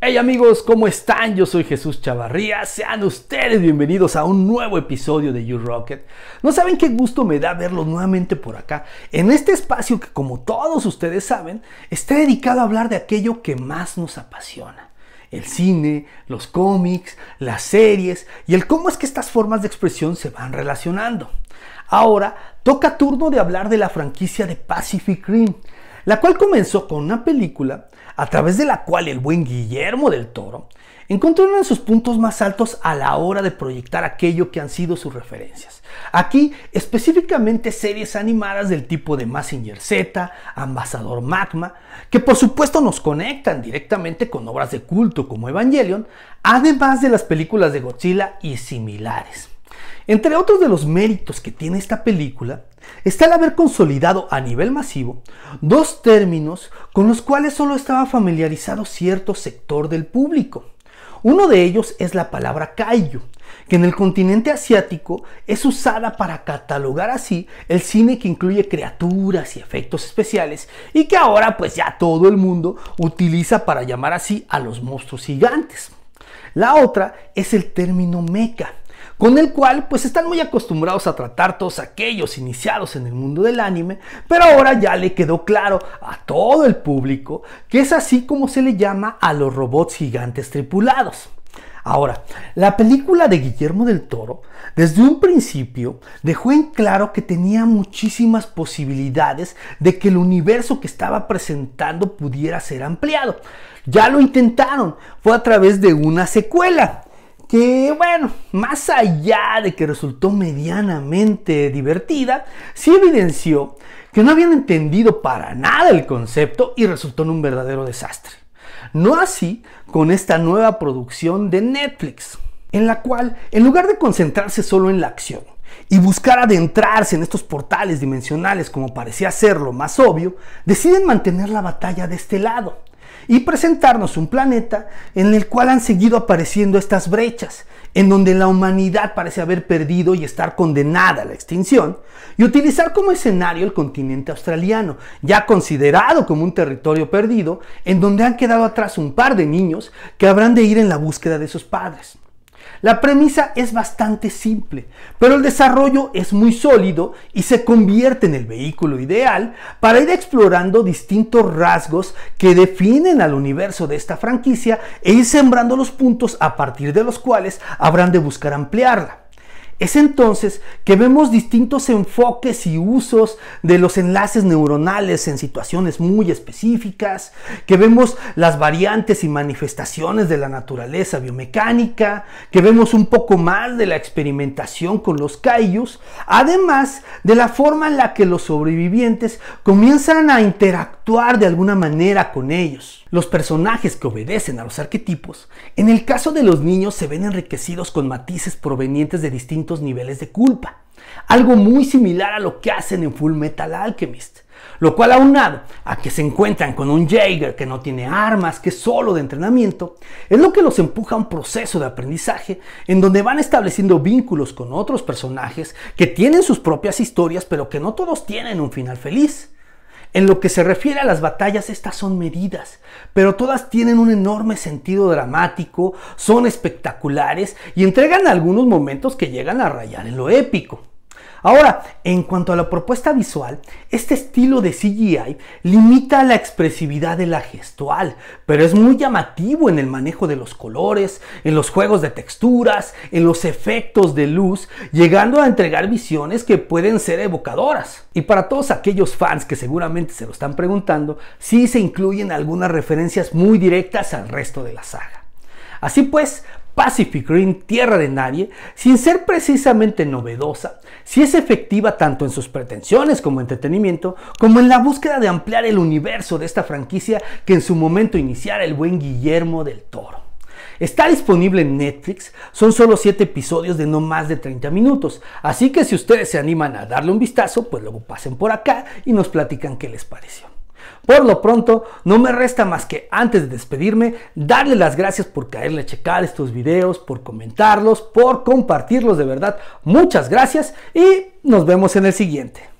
Hey amigos, ¿cómo están? Yo soy Jesús Chavarría. Sean ustedes bienvenidos a un nuevo episodio de You Rocket. No saben qué gusto me da verlos nuevamente por acá, en este espacio que como todos ustedes saben, está dedicado a hablar de aquello que más nos apasiona. El cine, los cómics, las series y el cómo es que estas formas de expresión se van relacionando. Ahora toca turno de hablar de la franquicia de Pacific Rim la cual comenzó con una película a través de la cual el buen Guillermo del Toro encontró uno de sus puntos más altos a la hora de proyectar aquello que han sido sus referencias. Aquí específicamente series animadas del tipo de Massinger Z, Ambasador Magma, que por supuesto nos conectan directamente con obras de culto como Evangelion, además de las películas de Godzilla y similares. Entre otros de los méritos que tiene esta película está el haber consolidado a nivel masivo dos términos con los cuales solo estaba familiarizado cierto sector del público. Uno de ellos es la palabra kaiju, que en el continente asiático es usada para catalogar así el cine que incluye criaturas y efectos especiales y que ahora pues ya todo el mundo utiliza para llamar así a los monstruos gigantes. La otra es el término mecha, con el cual pues están muy acostumbrados a tratar todos aquellos iniciados en el mundo del anime, pero ahora ya le quedó claro a todo el público que es así como se le llama a los robots gigantes tripulados. Ahora, la película de Guillermo del Toro, desde un principio, dejó en claro que tenía muchísimas posibilidades de que el universo que estaba presentando pudiera ser ampliado. Ya lo intentaron, fue a través de una secuela, que bueno, más allá de que resultó medianamente divertida, sí evidenció que no habían entendido para nada el concepto y resultó en un verdadero desastre. No así con esta nueva producción de Netflix, en la cual, en lugar de concentrarse solo en la acción y buscar adentrarse en estos portales dimensionales como parecía ser lo más obvio, deciden mantener la batalla de este lado y presentarnos un planeta en el cual han seguido apareciendo estas brechas, en donde la humanidad parece haber perdido y estar condenada a la extinción, y utilizar como escenario el continente australiano, ya considerado como un territorio perdido, en donde han quedado atrás un par de niños que habrán de ir en la búsqueda de sus padres. La premisa es bastante simple, pero el desarrollo es muy sólido y se convierte en el vehículo ideal para ir explorando distintos rasgos que definen al universo de esta franquicia e ir sembrando los puntos a partir de los cuales habrán de buscar ampliarla. Es entonces que vemos distintos enfoques y usos de los enlaces neuronales en situaciones muy específicas, que vemos las variantes y manifestaciones de la naturaleza biomecánica, que vemos un poco más de la experimentación con los kaijus, además de la forma en la que los sobrevivientes comienzan a interactuar de alguna manera con ellos. Los personajes que obedecen a los arquetipos, en el caso de los niños, se ven enriquecidos con matices provenientes de distintos niveles de culpa. Algo muy similar a lo que hacen en Full Metal Alchemist. Lo cual aunado a que se encuentran con un Jaeger que no tiene armas, que es solo de entrenamiento, es lo que los empuja a un proceso de aprendizaje en donde van estableciendo vínculos con otros personajes que tienen sus propias historias pero que no todos tienen un final feliz. En lo que se refiere a las batallas, estas son medidas, pero todas tienen un enorme sentido dramático, son espectaculares y entregan algunos momentos que llegan a rayar en lo épico. Ahora, en cuanto a la propuesta visual, este estilo de CGI limita la expresividad de la gestual, pero es muy llamativo en el manejo de los colores, en los juegos de texturas, en los efectos de luz, llegando a entregar visiones que pueden ser evocadoras. Y para todos aquellos fans que seguramente se lo están preguntando, sí se incluyen algunas referencias muy directas al resto de la saga. Así pues, Pacific Rim, Tierra de Nadie, sin ser precisamente novedosa, si es efectiva tanto en sus pretensiones como entretenimiento, como en la búsqueda de ampliar el universo de esta franquicia que en su momento iniciara el buen Guillermo del Toro. Está disponible en Netflix, son solo 7 episodios de no más de 30 minutos, así que si ustedes se animan a darle un vistazo, pues luego pasen por acá y nos platican qué les pareció. Por lo pronto, no me resta más que antes de despedirme, darle las gracias por caerle a checar estos videos, por comentarlos, por compartirlos de verdad. Muchas gracias y nos vemos en el siguiente.